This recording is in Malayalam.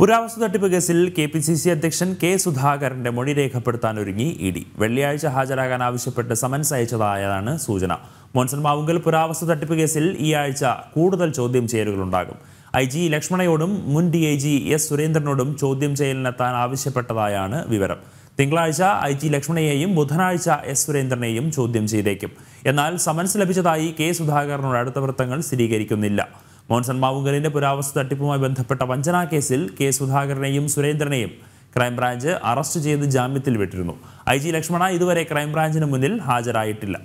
പുരാവസ്തു തട്ടിപ്പ് കേസിൽ കെ പി സി സി അധ്യക്ഷൻ കെ സുധാകരന്റെ മൊഴി രേഖപ്പെടുത്താൻ ഒരുങ്ങി ഇ ഡി വെള്ളിയാഴ്ച ഹാജരാകാൻ ആവശ്യപ്പെട്ട് സമൻസ് അയച്ചതായാണ് സൂചന മോൻസൺ മാവുങ്കൽ പുരാവസ്തു തട്ടിപ്പ് കേസിൽ ഈ ആഴ്ച കൂടുതൽ ചോദ്യം ചെയ്യലുകളുണ്ടാകും ഐ ജി ലക്ഷ്മണയോടും മുൻ ഡി ഐ ജി എസ് സുരേന്ദ്രനോടും ചോദ്യം ചെയ്യലിനെത്താൻ ആവശ്യപ്പെട്ടതായാണ് വിവരം തിങ്കളാഴ്ച ഐ ജി ലക്ഷ്മണയെയും ബുധനാഴ്ച എസ് സുരേന്ദ്രനെയും ചോദ്യം ചെയ്തേക്കും എന്നാൽ സമൻസ് ലഭിച്ചതായി കെ സുധാകരനോട് അടുത്ത വൃത്തങ്ങൾ സ്ഥിരീകരിക്കുന്നില്ല മോൻസൺ മാവുങ്കലിന്റെ പുരാവസ്തു തട്ടിപ്പുമായി ബന്ധപ്പെട്ട വഞ്ചന കേസിൽ കെ സുധാകരനെയും സുരേന്ദ്രനെയും ക്രൈംബ്രാഞ്ച് അറസ്റ്റ് ചെയ്ത് ജാമ്യത്തിൽ വിട്ടിരുന്നു ഐ ജി ലക്ഷ്മണ ഇതുവരെ ക്രൈംബ്രാഞ്ചിന് മുന്നിൽ ഹാജരായിട്ടില്ല